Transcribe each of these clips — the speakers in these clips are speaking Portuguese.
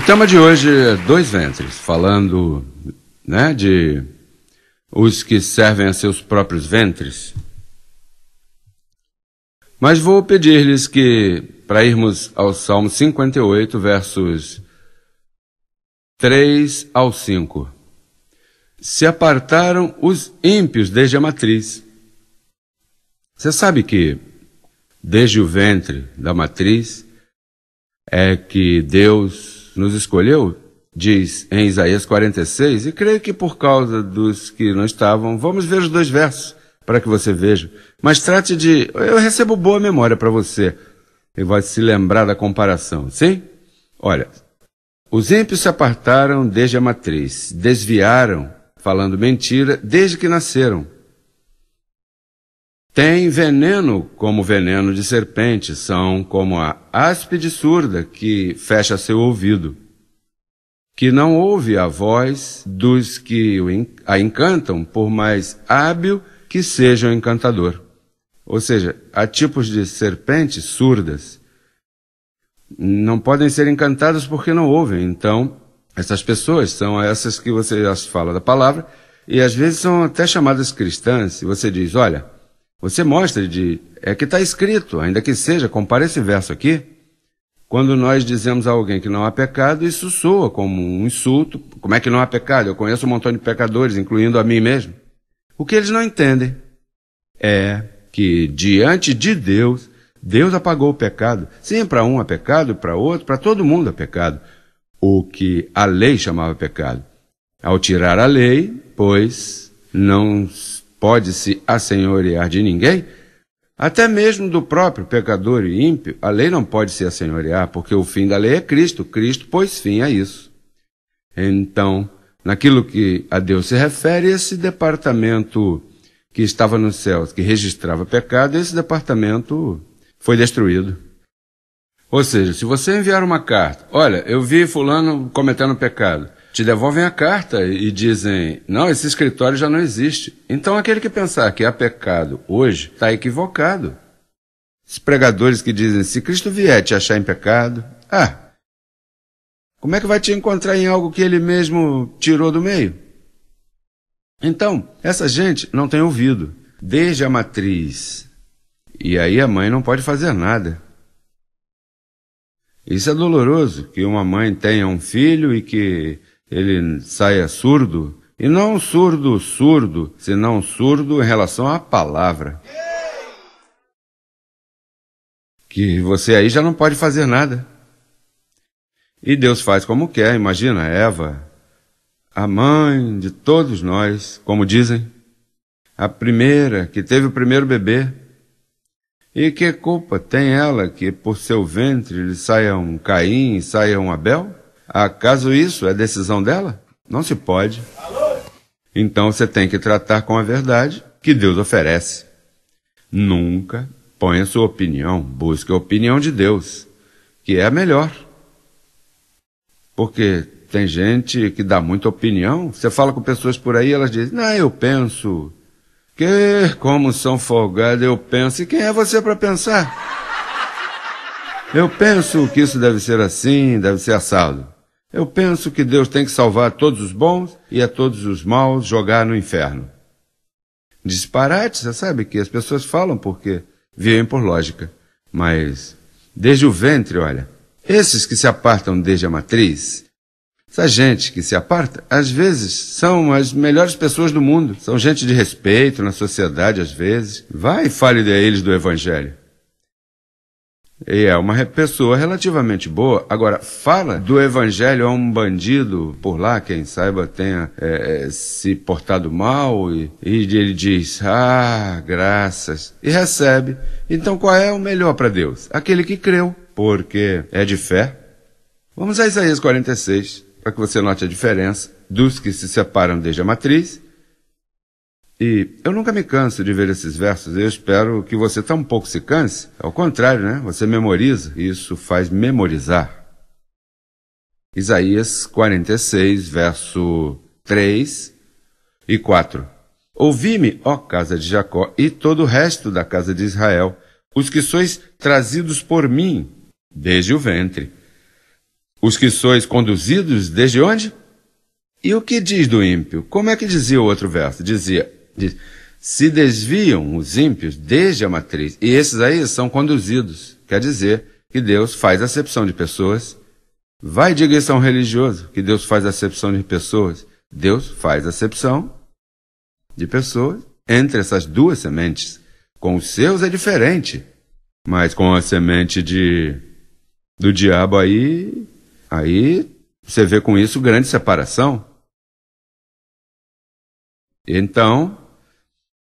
O tema de hoje é dois ventres, falando né, de os que servem a seus próprios ventres. Mas vou pedir-lhes que, para irmos ao Salmo 58, versos 3 ao 5. Se apartaram os ímpios desde a matriz. Você sabe que, desde o ventre da matriz, é que Deus nos escolheu, diz em Isaías 46, e creio que por causa dos que não estavam, vamos ver os dois versos para que você veja. Mas trate de. Eu recebo boa memória para você. E vai se lembrar da comparação, sim? Olha, os ímpios se apartaram desde a matriz, desviaram, falando mentira, desde que nasceram. Tem veneno como veneno de serpente, são como a áspide surda que fecha seu ouvido, que não ouve a voz dos que a encantam, por mais hábil que seja o encantador. Ou seja, há tipos de serpentes surdas. Não podem ser encantadas porque não ouvem. Então, essas pessoas são essas que você as fala da palavra, e às vezes são até chamadas cristãs, e você diz, olha, você mostra de. É que está escrito, ainda que seja, compare esse verso aqui. Quando nós dizemos a alguém que não há pecado, isso soa como um insulto. Como é que não há pecado? Eu conheço um montão de pecadores, incluindo a mim mesmo. O que eles não entendem é que diante de Deus, Deus apagou o pecado. Sim, para um há pecado, para outro, para todo mundo há pecado. O que a lei chamava pecado. Ao tirar a lei, pois, não pode se assenhorear de ninguém, até mesmo do próprio pecador e ímpio, a lei não pode se assenhorear, porque o fim da lei é Cristo. Cristo pôs fim a isso. Então, naquilo que a Deus se refere, esse departamento que estava nos céus, que registrava pecado, esse departamento foi destruído. Ou seja, se você enviar uma carta, olha, eu vi fulano cometendo pecado, te devolvem a carta e dizem: não, esse escritório já não existe. Então aquele que pensar que há pecado hoje está equivocado. Os pregadores que dizem: se Cristo vier te achar em pecado, ah, como é que vai te encontrar em algo que ele mesmo tirou do meio? Então, essa gente não tem ouvido, desde a matriz. E aí a mãe não pode fazer nada. Isso é doloroso, que uma mãe tenha um filho e que ele saia surdo, e não surdo, surdo, senão surdo em relação à palavra. Que você aí já não pode fazer nada. E Deus faz como quer, imagina Eva, a mãe de todos nós, como dizem, a primeira que teve o primeiro bebê. E que culpa tem ela que por seu ventre lhe saia um Caim e saia um Abel? Acaso isso, é decisão dela? Não se pode. Então você tem que tratar com a verdade que Deus oferece. Nunca ponha sua opinião, busque a opinião de Deus, que é a melhor. Porque tem gente que dá muita opinião. Você fala com pessoas por aí, elas dizem: Não, eu penso. Que como são folgados, eu penso. E quem é você para pensar? Eu penso que isso deve ser assim, deve ser assado. Eu penso que Deus tem que salvar todos os bons e a todos os maus jogar no inferno. Disparate, você sabe que as pessoas falam porque vivem por lógica. Mas, desde o ventre, olha, esses que se apartam desde a matriz, essa gente que se aparta, às vezes são as melhores pessoas do mundo. São gente de respeito na sociedade, às vezes. Vai e fale a eles do Evangelho. E é uma pessoa relativamente boa. Agora, fala do evangelho a um bandido por lá, quem saiba tenha é, é, se portado mal, e, e ele diz, ah, graças, e recebe. Então qual é o melhor para Deus? Aquele que creu, porque é de fé. Vamos a Isaías 46, para que você note a diferença dos que se separam desde a matriz e eu nunca me canso de ver esses versos, eu espero que você tampouco se canse. Ao contrário, né? Você memoriza, isso faz memorizar. Isaías 46, verso 3 e 4. Ouvi-me, ó casa de Jacó, e todo o resto da casa de Israel, os que sois trazidos por mim desde o ventre. Os que sois conduzidos desde onde? E o que diz do ímpio? Como é que dizia o outro verso? Dizia: Diz, se desviam os ímpios desde a matriz, e esses aí são conduzidos. Quer dizer que Deus faz acepção de pessoas. Vai diga isso a um religioso, que Deus faz acepção de pessoas. Deus faz acepção de pessoas entre essas duas sementes. Com os seus é diferente, mas com a semente de do diabo aí, aí você vê com isso grande separação. Então,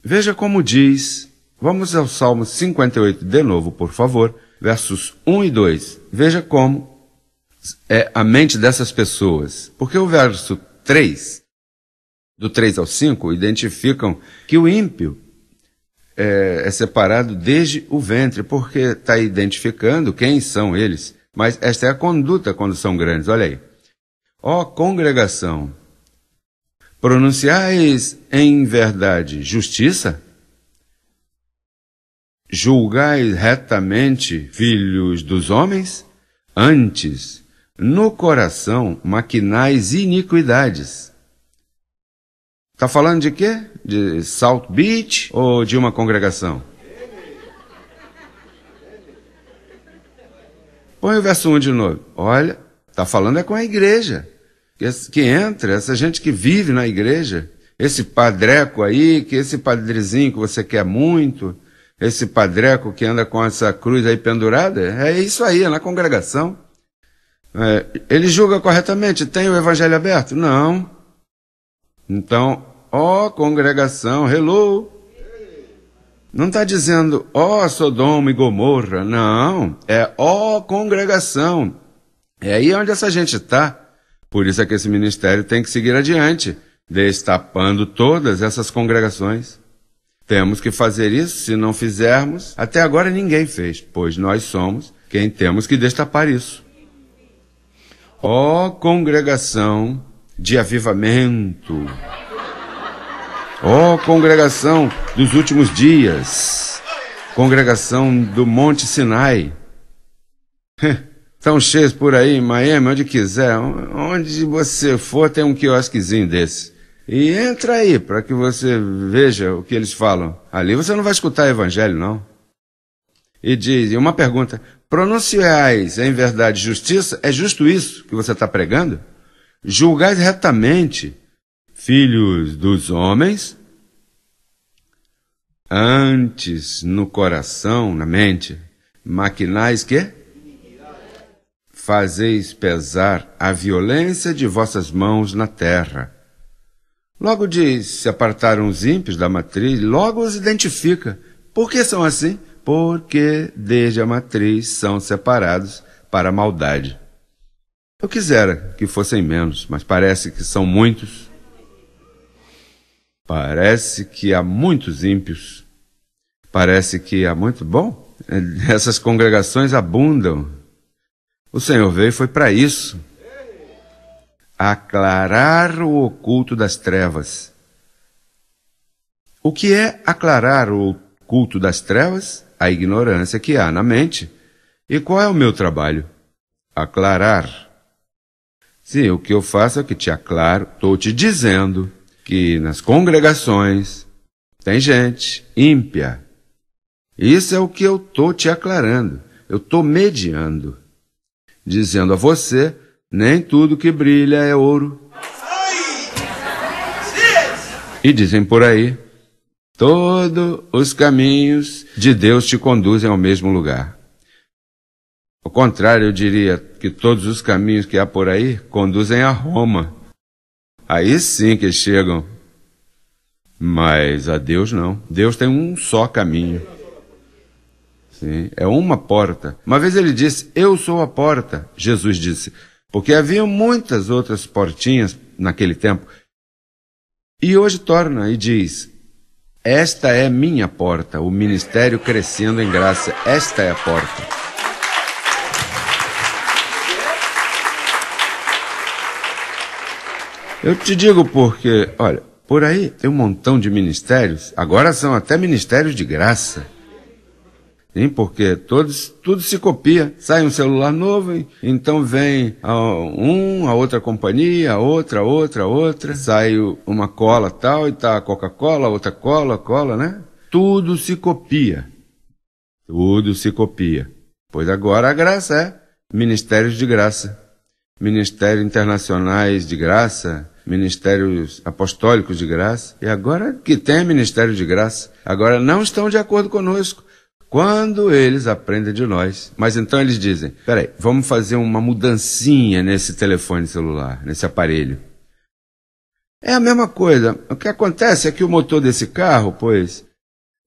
veja como diz. Vamos ao Salmo 58 de novo, por favor, versos 1 e 2. Veja como é a mente dessas pessoas. Porque o verso 3, do 3 ao 5, identificam que o ímpio é, é separado desde o ventre, porque está identificando quem são eles. Mas esta é a conduta quando são grandes, olha aí. Ó congregação, Pronunciais em verdade justiça? Julgais retamente, filhos dos homens? Antes, no coração maquinais iniquidades. Está falando de quê? De South Beach ou de uma congregação? Põe o verso 1 de novo. Olha, está falando é com a igreja que entra, essa gente que vive na igreja, esse padreco aí, que esse padrezinho que você quer muito, esse padreco que anda com essa cruz aí pendurada, é isso aí, é na congregação. É, ele julga corretamente, tem o evangelho aberto? Não. Então, ó congregação, hello. Não está dizendo ó Sodoma e Gomorra, não. É ó congregação. É aí onde essa gente está. Por isso é que esse ministério tem que seguir adiante, destapando todas essas congregações. Temos que fazer isso, se não fizermos, até agora ninguém fez, pois nós somos quem temos que destapar isso. Ó oh, congregação de avivamento! Ó oh, congregação dos últimos dias! Congregação do Monte Sinai! Estão cheios por aí, em Miami, onde quiser. Onde você for, tem um quiosquezinho desse. E entra aí, para que você veja o que eles falam. Ali você não vai escutar evangelho, não. E diz, uma pergunta, pronunciais em verdade justiça, é justo isso que você está pregando? Julgais retamente, filhos dos homens, antes no coração, na mente, maquinais que? fazeis pesar a violência de vossas mãos na terra. Logo diz: se apartaram os ímpios da matriz, logo os identifica. Por que são assim? Porque desde a matriz são separados para a maldade. Eu quisera que fossem menos, mas parece que são muitos. Parece que há muitos ímpios. Parece que há muito. Bom, essas congregações abundam o Senhor veio foi para isso aclarar o oculto das trevas. O que é aclarar o oculto das trevas? A ignorância que há na mente. E qual é o meu trabalho? Aclarar. Sim, o que eu faço é que te aclaro, estou te dizendo que nas congregações tem gente ímpia. Isso é o que eu estou te aclarando, eu estou mediando dizendo a você: nem tudo que brilha é ouro. E dizem por aí: todos os caminhos de Deus te conduzem ao mesmo lugar. Ao contrário, eu diria que todos os caminhos que há por aí conduzem a Roma. Aí sim que chegam. Mas a Deus não. Deus tem um só caminho. Sim, é uma porta. Uma vez ele disse: Eu sou a porta. Jesus disse, porque havia muitas outras portinhas naquele tempo. E hoje torna e diz: Esta é minha porta, o ministério crescendo em graça. Esta é a porta. Eu te digo porque, olha, por aí tem um montão de ministérios, agora são até ministérios de graça. Sim, porque todos, tudo se copia. Sai um celular novo, então vem a um, a outra companhia, a outra, a outra, a outra. Sai uma cola tal e tá a Coca-Cola, outra cola, cola, né? Tudo se copia. Tudo se copia. Pois agora a graça é ministérios de graça. Ministérios internacionais de graça, ministérios apostólicos de graça. E agora que tem ministério de graça, agora não estão de acordo conosco. Quando eles aprendem de nós. Mas então eles dizem: peraí, vamos fazer uma mudancinha nesse telefone celular, nesse aparelho. É a mesma coisa. O que acontece é que o motor desse carro, pois,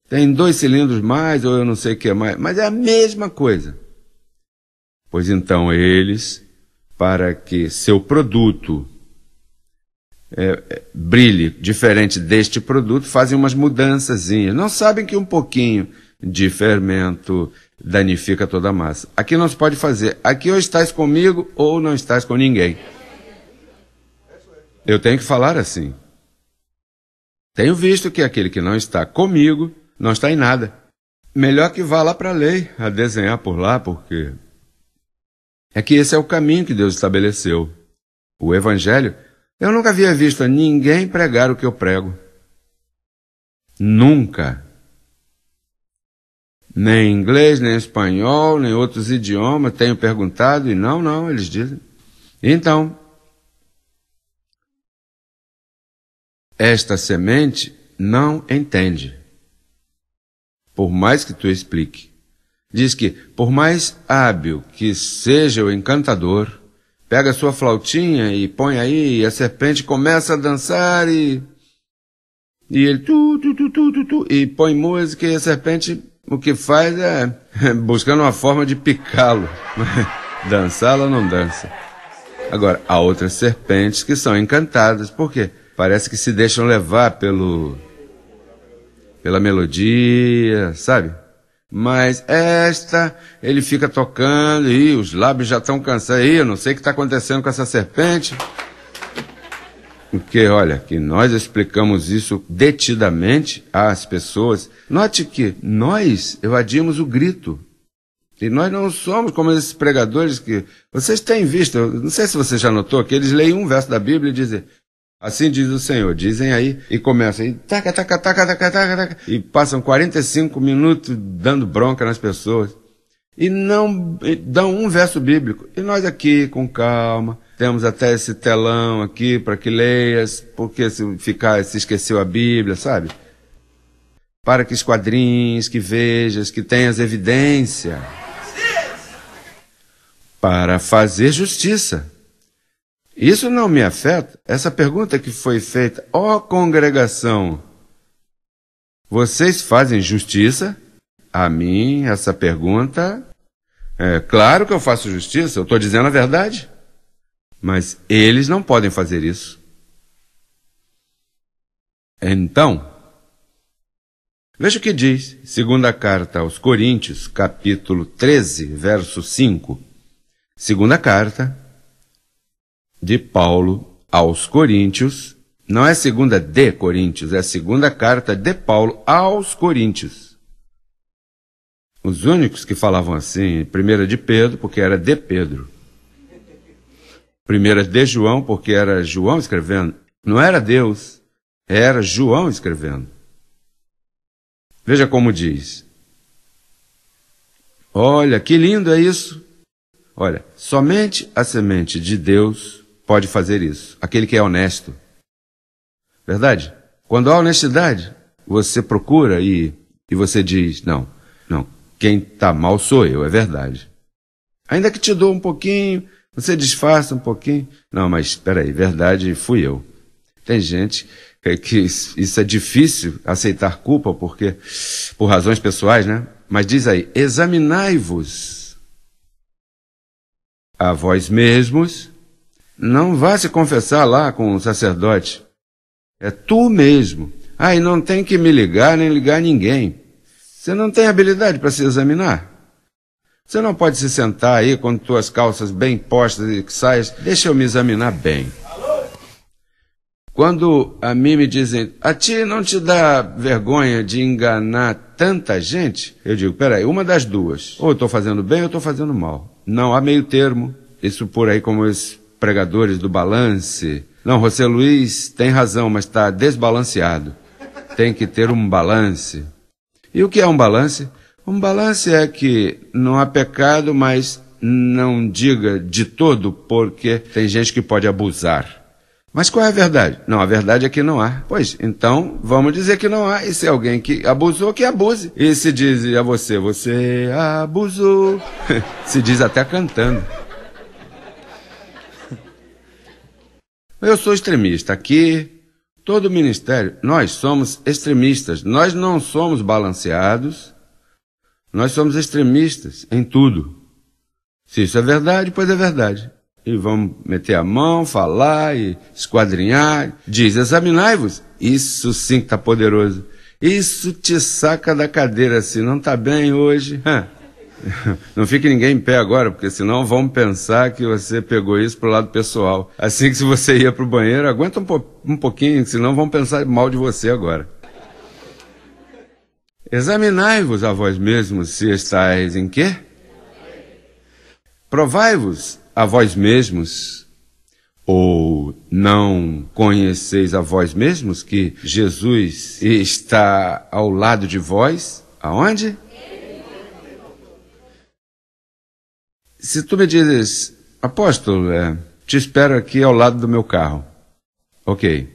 tem dois cilindros mais, ou eu não sei o que mais, mas é a mesma coisa. Pois então eles, para que seu produto é, é, brilhe diferente deste produto, fazem umas mudanças. Não sabem que um pouquinho de fermento danifica toda a massa. Aqui não se pode fazer. Aqui ou estás comigo ou não estás com ninguém. Eu tenho que falar assim. Tenho visto que aquele que não está comigo não está em nada. Melhor que vá lá para a lei, a desenhar por lá, porque é que esse é o caminho que Deus estabeleceu. O evangelho, eu nunca havia visto ninguém pregar o que eu prego. Nunca nem inglês, nem espanhol, nem outros idiomas, tenho perguntado e não, não, eles dizem. Então, esta semente não entende. Por mais que tu explique. Diz que, por mais hábil que seja o encantador, pega sua flautinha e põe aí, e a serpente começa a dançar e. E ele tu, tu, tu, tu, tu, tu, e põe música e a serpente o que faz é, é buscando uma forma de picá-lo. Dançar ela não dança. Agora, há outras serpentes que são encantadas, porque parece que se deixam levar pelo. pela melodia, sabe? Mas esta, ele fica tocando e os lábios já estão cansados. Ih, eu não sei o que está acontecendo com essa serpente. Porque, olha, que nós explicamos isso detidamente às pessoas. Note que nós evadimos o grito. E nós não somos como esses pregadores que. Vocês têm visto, não sei se você já notou, que eles leem um verso da Bíblia e dizem. Assim diz o Senhor, dizem aí, e começam, e taca, taca, taca, taca, taca, taca, e passam 45 minutos dando bronca nas pessoas, e não e dão um verso bíblico. E nós aqui, com calma, temos até esse telão aqui para que leias, porque se ficar, se esqueceu a Bíblia, sabe? Para que esquadrinhas que vejas, que tenhas evidência. Para fazer justiça. Isso não me afeta? Essa pergunta que foi feita, ó oh, congregação, vocês fazem justiça? A mim, essa pergunta, é claro que eu faço justiça, eu estou dizendo a verdade. Mas eles não podem fazer isso. Então, veja o que diz, segunda carta aos Coríntios, capítulo 13, verso 5. Segunda carta de Paulo aos Coríntios, não é segunda de Coríntios, é segunda carta de Paulo aos Coríntios. Os únicos que falavam assim, primeira de Pedro, porque era de Pedro. Primeira é de João, porque era João escrevendo. Não era Deus, era João escrevendo. Veja como diz. Olha, que lindo é isso. Olha, somente a semente de Deus pode fazer isso. Aquele que é honesto. Verdade? Quando há honestidade, você procura e, e você diz: não, não, quem está mal sou eu, é verdade. Ainda que te dou um pouquinho, você disfarça um pouquinho. Não, mas espera aí, verdade, fui eu. Tem gente que isso é difícil aceitar culpa porque por razões pessoais, né? Mas diz aí, examinai-vos a vós mesmos. Não vá se confessar lá com o sacerdote. É tu mesmo. Ah, e não tem que me ligar nem ligar ninguém. Você não tem habilidade para se examinar. Você não pode se sentar aí com tuas calças bem postas e que saias. Deixa eu me examinar bem. Quando a mim me dizem, a ti não te dá vergonha de enganar tanta gente? Eu digo, peraí, uma das duas. Ou eu estou fazendo bem ou estou fazendo mal. Não há meio termo. Isso por aí como os pregadores do balance. Não, José Luiz tem razão, mas está desbalanceado. Tem que ter um balance. E o que é um balance? Um balanço é que não há pecado, mas não diga de todo, porque tem gente que pode abusar. Mas qual é a verdade? Não, a verdade é que não há. Pois, então vamos dizer que não há. E se alguém que abusou, que abuse. E se diz a você, você abusou. se diz até cantando. Eu sou extremista aqui. Todo ministério, nós somos extremistas. Nós não somos balanceados. Nós somos extremistas em tudo. Se isso é verdade, pois é verdade. E vamos meter a mão, falar e esquadrinhar. Diz: examinai-vos. Isso sim que está poderoso. Isso te saca da cadeira se não está bem hoje. Não fique ninguém em pé agora, porque senão vão pensar que você pegou isso para o lado pessoal. Assim que se você ia para o banheiro, aguenta um, po um pouquinho, senão vão pensar mal de você agora. Examinai-vos a vós mesmos se estáis em quê? Provai-vos a vós mesmos, ou não conheceis a vós mesmos que Jesus está ao lado de vós? Aonde? Se tu me dizes, apóstolo, é, te espero aqui ao lado do meu carro. Ok.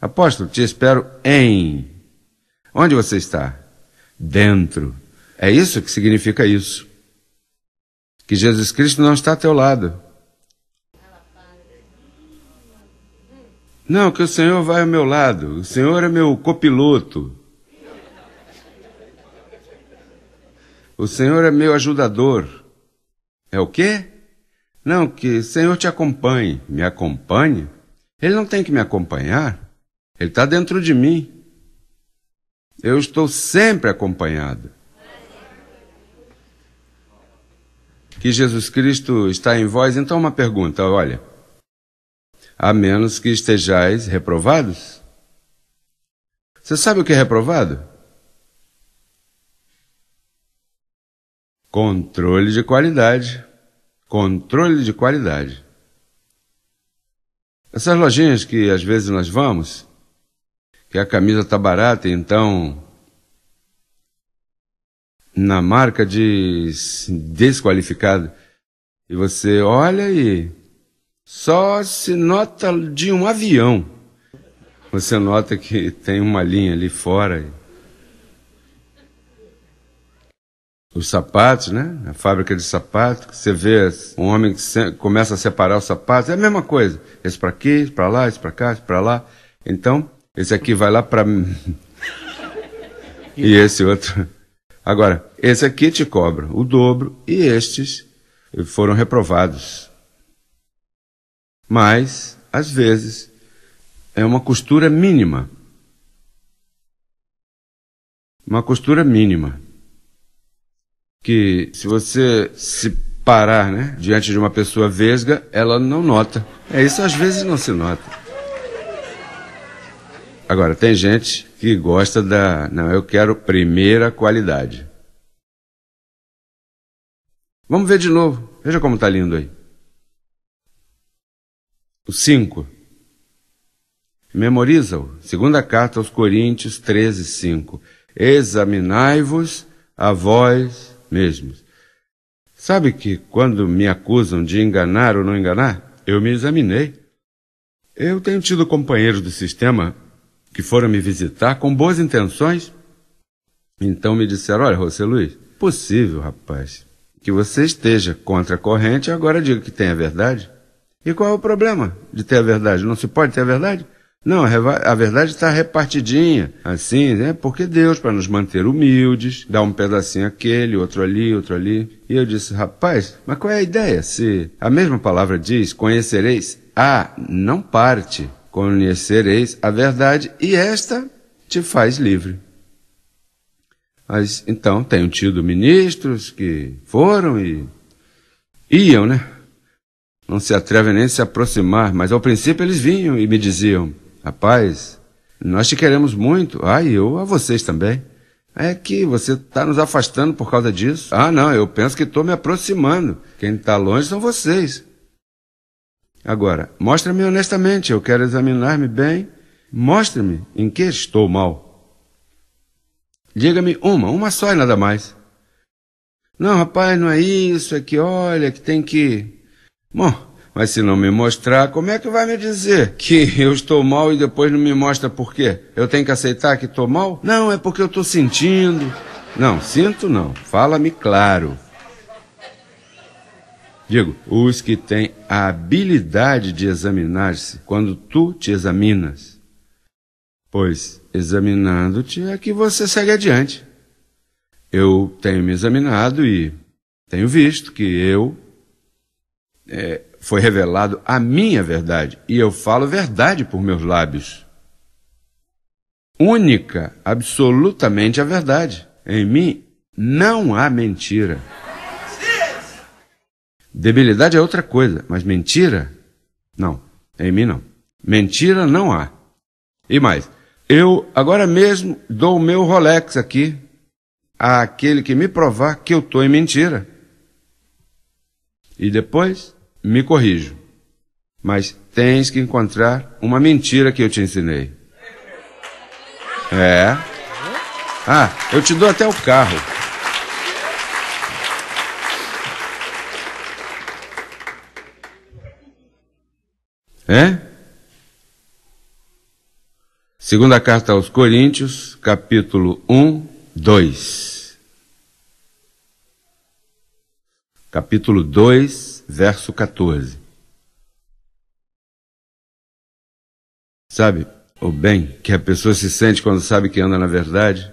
Apóstolo, te espero em. Onde você está? dentro. É isso que significa isso. Que Jesus Cristo não está a teu lado. Não, que o Senhor vai ao meu lado. O Senhor é meu copiloto. O Senhor é meu ajudador. É o quê? Não, que o Senhor te acompanhe. Me acompanhe? Ele não tem que me acompanhar. Ele está dentro de mim. Eu estou sempre acompanhado. Que Jesus Cristo está em vós, então uma pergunta, olha. A menos que estejais reprovados. Você sabe o que é reprovado? Controle de qualidade. Controle de qualidade. Essas lojinhas que às vezes nós vamos, que a camisa está barata, então na marca de desqualificado. E você olha e só se nota de um avião. Você nota que tem uma linha ali fora. Os sapatos, né? A fábrica de sapatos. Você vê um homem que começa a separar os sapatos. É a mesma coisa. Esse para aqui, esse para lá, esse para cá, esse para lá. Então, esse aqui vai lá para. e esse outro. Agora, esse aqui te cobra o dobro e estes foram reprovados. Mas, às vezes, é uma costura mínima. Uma costura mínima. Que se você se parar né, diante de uma pessoa vesga, ela não nota. É isso às vezes não se nota. Agora, tem gente que gosta da. Não, eu quero primeira qualidade. Vamos ver de novo. Veja como está lindo aí. O 5. Memoriza-o. Segunda carta aos Coríntios 13, 5. Examinai-vos a vós mesmos. Sabe que quando me acusam de enganar ou não enganar, eu me examinei. Eu tenho tido companheiros do sistema que foram me visitar com boas intenções. Então me disseram: Olha, José Luiz, possível, rapaz, que você esteja contra a corrente e agora diga que tem a verdade. E qual é o problema de ter a verdade? Não se pode ter a verdade? Não, a verdade está repartidinha, assim, né? Porque Deus, para nos manter humildes, dá um pedacinho aquele, outro ali, outro ali. E eu disse, rapaz, mas qual é a ideia? Se a mesma palavra diz, conhecereis a, ah, não parte, conhecereis a verdade e esta te faz livre. Mas então tenho tido ministros que foram e iam, né? Não se atrevem nem se aproximar, mas ao princípio eles vinham e me diziam: Rapaz, nós te queremos muito, ah, e eu a vocês também. É que você está nos afastando por causa disso. Ah, não, eu penso que estou me aproximando. Quem está longe são vocês. Agora, mostra-me honestamente, eu quero examinar-me bem, mostre-me em que estou mal. Diga-me uma, uma só e nada mais. Não, rapaz, não é isso, é que olha, que tem que. Bom, mas se não me mostrar, como é que vai me dizer que eu estou mal e depois não me mostra por quê? Eu tenho que aceitar que estou mal? Não, é porque eu estou sentindo. Não, sinto não. Fala-me claro. Digo, os que têm a habilidade de examinar-se quando tu te examinas. Pois, examinando-te é que você segue adiante. Eu tenho me examinado e tenho visto que eu. É, foi revelado a minha verdade, e eu falo verdade por meus lábios. Única, absolutamente a verdade. Em mim não há mentira. Debilidade é outra coisa, mas mentira? Não, é em mim não. Mentira não há. E mais, eu agora mesmo dou o meu Rolex aqui àquele que me provar que eu estou em mentira. E depois me corrijo. Mas tens que encontrar uma mentira que eu te ensinei. É. Ah, eu te dou até o carro. É? Segunda carta aos Coríntios, capítulo 1, 2. Capítulo 2, verso 14. Sabe o bem que a pessoa se sente quando sabe que anda na verdade?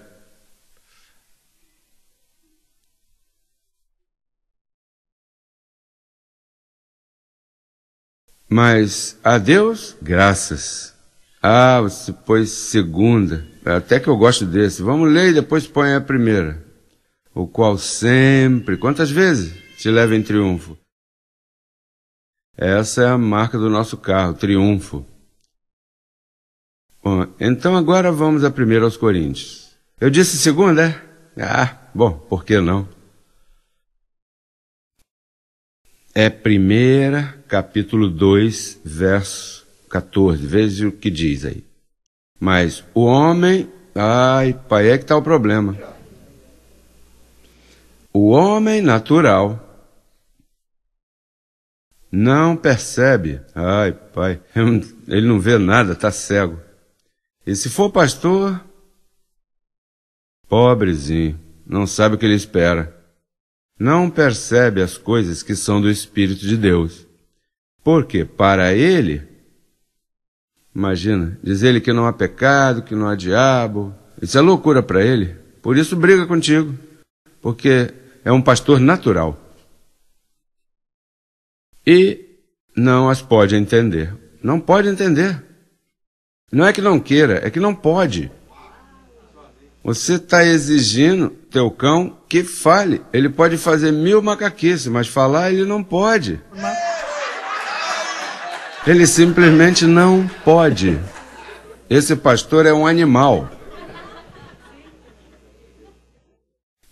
Mas a Deus, graças. Ah, você pôs segunda. Até que eu gosto desse. Vamos ler e depois põe a primeira. O qual sempre, quantas vezes, te leva em triunfo. Essa é a marca do nosso carro, triunfo. Bom, então agora vamos a primeira aos Coríntios. Eu disse segunda, é? Ah, bom, por que não? É primeira capítulo 2, verso 14. Veja o que diz aí. Mas o homem, ai, pai, é que está o problema. O homem natural não percebe. Ai, pai, ele não vê nada, está cego. E se for pastor, pobrezinho, não sabe o que ele espera. Não percebe as coisas que são do Espírito de Deus. Porque para ele, imagina, diz ele que não há pecado, que não há diabo, isso é loucura para ele. Por isso briga contigo, porque é um pastor natural. E não as pode entender. Não pode entender. Não é que não queira, é que não pode. Você está exigindo teu cão que fale. Ele pode fazer mil macaquices, mas falar ele não pode. Mas... Ele simplesmente não pode. Esse pastor é um animal.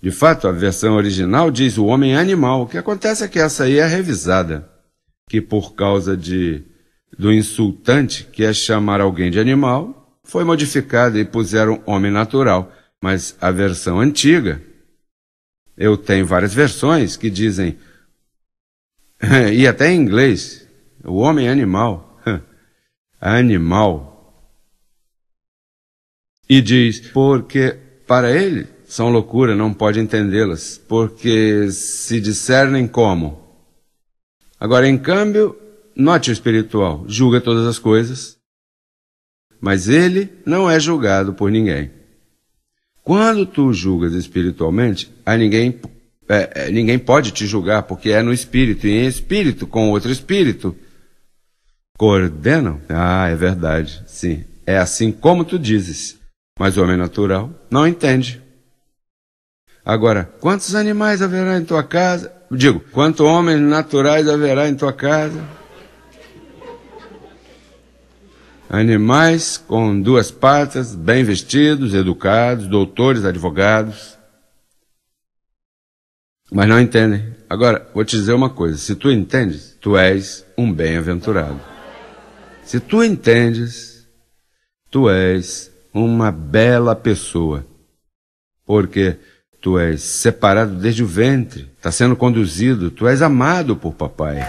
De fato, a versão original diz o homem é animal. O que acontece é que essa aí é revisada, que por causa de do insultante, que é chamar alguém de animal, foi modificada e puseram homem natural. Mas a versão antiga, eu tenho várias versões que dizem, e até em inglês, o homem é animal. Animal. E diz, porque para ele são loucura, não pode entendê-las, porque se discernem como. Agora, em câmbio, note o espiritual, julga todas as coisas, mas ele não é julgado por ninguém. Quando tu julgas espiritualmente, a ninguém, é, é ninguém pode te julgar, porque é no espírito, e em espírito com outro espírito, Coordenam? Ah, é verdade. Sim. É assim como tu dizes. Mas o homem natural não entende. Agora, quantos animais haverá em tua casa? Digo, quantos homens naturais haverá em tua casa? Animais com duas patas, bem vestidos, educados, doutores, advogados. Mas não entendem. Agora, vou te dizer uma coisa: se tu entendes, tu és um bem-aventurado. Se tu entendes, tu és uma bela pessoa, porque tu és separado desde o ventre, está sendo conduzido, tu és amado por papai.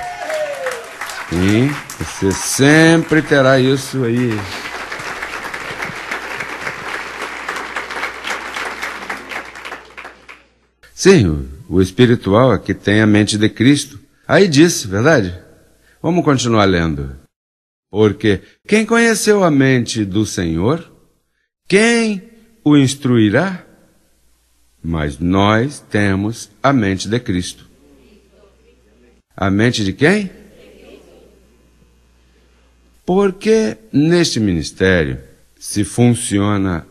Sim, você sempre terá isso aí. Sim, o espiritual é que tem a mente de Cristo. Aí disse, verdade? Vamos continuar lendo. Porque quem conheceu a mente do Senhor, quem o instruirá? Mas nós temos a mente de Cristo. A mente de quem? Porque neste ministério se funciona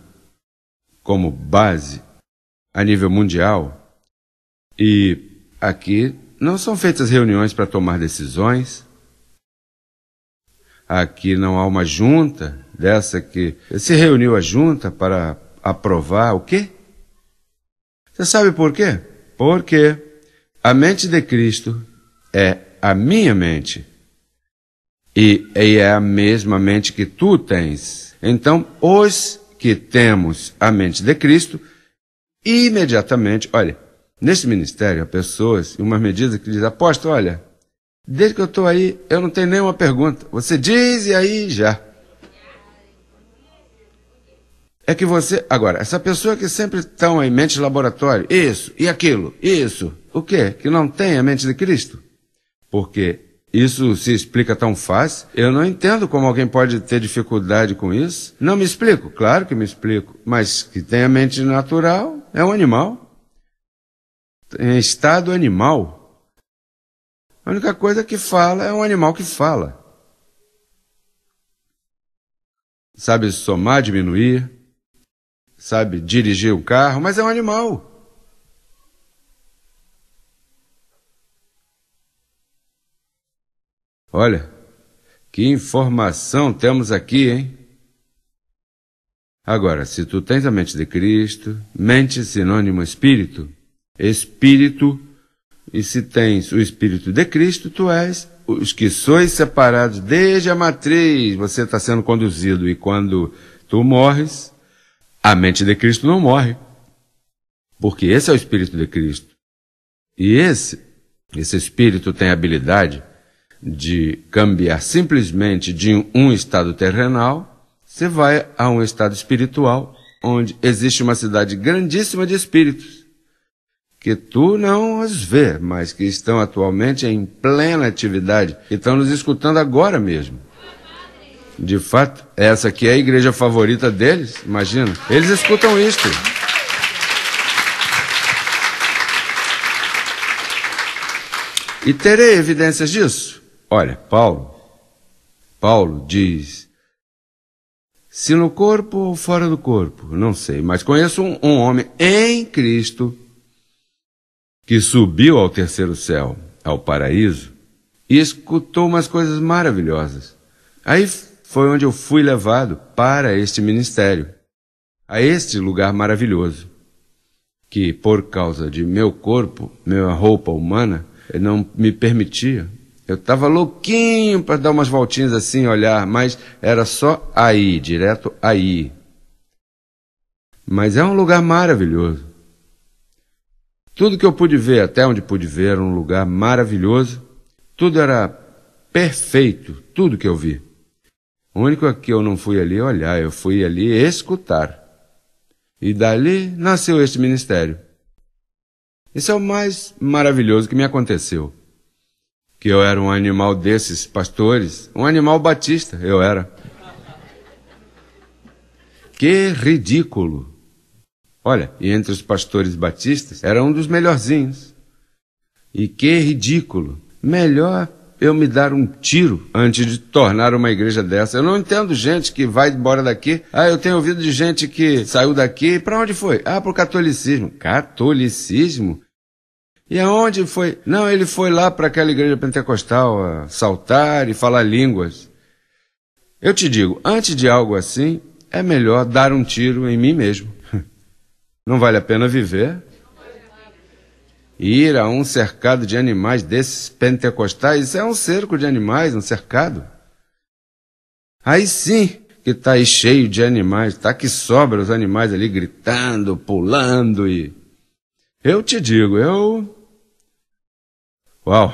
como base a nível mundial e aqui não são feitas reuniões para tomar decisões, aqui não há uma junta dessa que se reuniu a junta para aprovar o quê? Você sabe por quê? Porque a mente de Cristo é a minha mente e, e é a mesma mente que tu tens. Então, os que temos a mente de Cristo, imediatamente, olha, nesse ministério há pessoas e uma medida que diz, aposta, olha, Desde que eu estou aí, eu não tenho nenhuma pergunta. Você diz e aí já. É que você. Agora, essa pessoa que sempre estão em mente de laboratório, isso e aquilo, isso, o quê? Que não tem a mente de Cristo? Porque isso se explica tão fácil. Eu não entendo como alguém pode ter dificuldade com isso. Não me explico, claro que me explico. Mas que tem a mente natural é um animal. Em estado animal. A única coisa que fala é um animal que fala. Sabe somar, diminuir, sabe dirigir o carro, mas é um animal. Olha, que informação temos aqui, hein? Agora, se tu tens a mente de Cristo, mente é sinônimo espírito, espírito e se tens o Espírito de Cristo, tu és os que sois separados desde a matriz, você está sendo conduzido. E quando tu morres, a mente de Cristo não morre. Porque esse é o Espírito de Cristo. E esse, esse Espírito tem a habilidade de cambiar simplesmente de um estado terrenal, você vai a um estado espiritual, onde existe uma cidade grandíssima de espíritos que tu não as vê, mas que estão atualmente em plena atividade, e estão nos escutando agora mesmo. De fato, essa aqui é a igreja favorita deles, imagina. Eles escutam isto. E terei evidências disso? Olha, Paulo, Paulo diz, se no corpo ou fora do corpo, não sei, mas conheço um, um homem em Cristo que subiu ao terceiro céu, ao paraíso, e escutou umas coisas maravilhosas. Aí foi onde eu fui levado para este ministério, a este lugar maravilhoso, que por causa de meu corpo, minha roupa humana, não me permitia. Eu estava louquinho para dar umas voltinhas assim, olhar, mas era só aí, direto aí. Mas é um lugar maravilhoso. Tudo que eu pude ver, até onde pude ver, era um lugar maravilhoso. Tudo era perfeito, tudo que eu vi. O único é que eu não fui ali olhar, eu fui ali escutar. E dali nasceu este ministério. Isso é o mais maravilhoso que me aconteceu. Que eu era um animal desses pastores, um animal batista, eu era. Que ridículo! Olha, e entre os pastores batistas, era um dos melhorzinhos. E que ridículo! Melhor eu me dar um tiro antes de tornar uma igreja dessa. Eu não entendo gente que vai embora daqui. Ah, eu tenho ouvido de gente que saiu daqui. Para onde foi? Ah, para o catolicismo. Catolicismo? E aonde foi? Não, ele foi lá para aquela igreja pentecostal saltar e falar línguas. Eu te digo, antes de algo assim, é melhor dar um tiro em mim mesmo. Não vale a pena viver. Ir a um cercado de animais desses pentecostais, isso é um cerco de animais, um cercado. Aí sim que está aí cheio de animais, está que sobra os animais ali gritando, pulando e. Eu te digo, eu. Uau!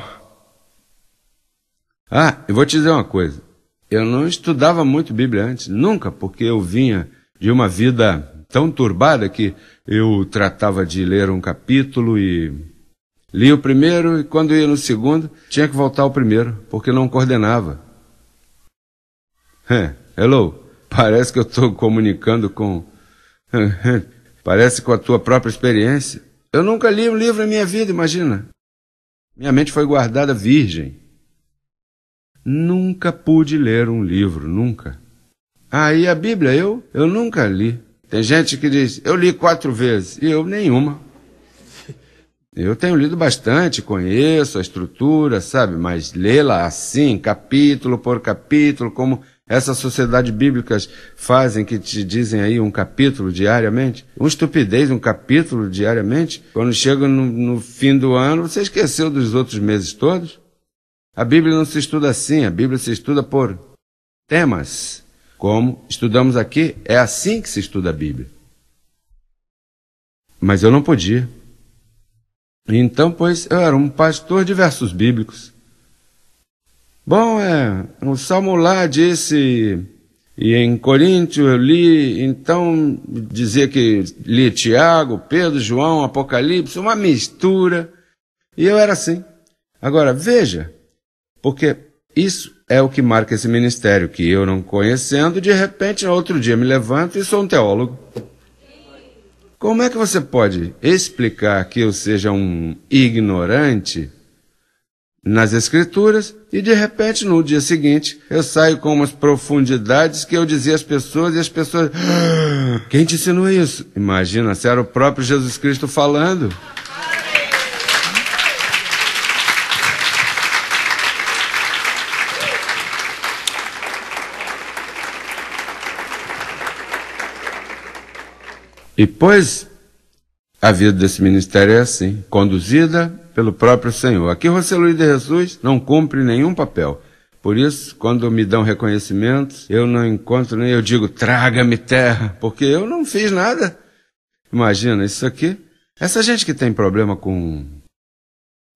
Ah, eu vou te dizer uma coisa. Eu não estudava muito Bíblia antes, nunca, porque eu vinha de uma vida tão turbada que eu tratava de ler um capítulo e li o primeiro e quando ia no segundo tinha que voltar ao primeiro, porque não coordenava. Hello, parece que eu estou comunicando com. parece com a tua própria experiência. Eu nunca li um livro na minha vida, imagina. Minha mente foi guardada virgem. Nunca pude ler um livro, nunca. Ah, e a Bíblia? Eu, eu nunca li. Tem gente que diz, eu li quatro vezes, e eu nenhuma. Eu tenho lido bastante, conheço a estrutura, sabe, mas lê-la assim, capítulo por capítulo, como essas sociedades bíblicas fazem, que te dizem aí um capítulo diariamente, uma estupidez, um capítulo diariamente. Quando chega no, no fim do ano, você esqueceu dos outros meses todos? A Bíblia não se estuda assim, a Bíblia se estuda por temas como estudamos aqui, é assim que se estuda a Bíblia. Mas eu não podia. Então, pois, eu era um pastor de versos bíblicos. Bom, é, o Salmo lá disse, e em Coríntio eu li, então dizia que li Tiago, Pedro, João, Apocalipse, uma mistura. E eu era assim. Agora, veja, porque isso é o que marca esse ministério, que eu não conhecendo, de repente, outro dia me levanto e sou um teólogo. Como é que você pode explicar que eu seja um ignorante nas Escrituras e de repente no dia seguinte eu saio com umas profundidades que eu dizia às pessoas e as pessoas. Ah, quem te ensinou isso? Imagina, se era o próprio Jesus Cristo falando. E pois a vida desse ministério é assim, conduzida pelo próprio Senhor. Aqui José Luiz de Jesus não cumpre nenhum papel. Por isso, quando me dão reconhecimentos, eu não encontro nem eu digo, traga-me terra, porque eu não fiz nada. Imagina isso aqui. Essa gente que tem problema com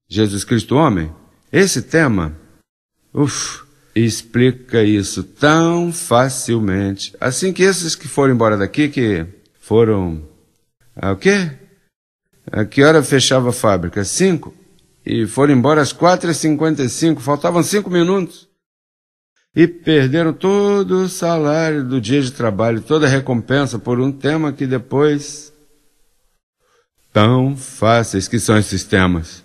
Jesus Cristo homem, esse tema, uf, explica isso tão facilmente. Assim que esses que foram embora daqui, que foram. Ah, o quê? A ah, que hora fechava a fábrica? Cinco. E foram embora às quatro e cinquenta e cinco. Faltavam cinco minutos. E perderam todo o salário do dia de trabalho, toda a recompensa por um tema que depois. Tão fáceis que são esses temas.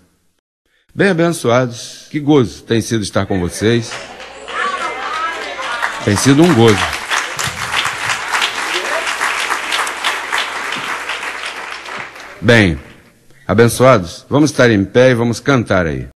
Bem abençoados, que gozo tem sido estar com vocês. Tem sido um gozo. Bem, abençoados, vamos estar em pé e vamos cantar aí.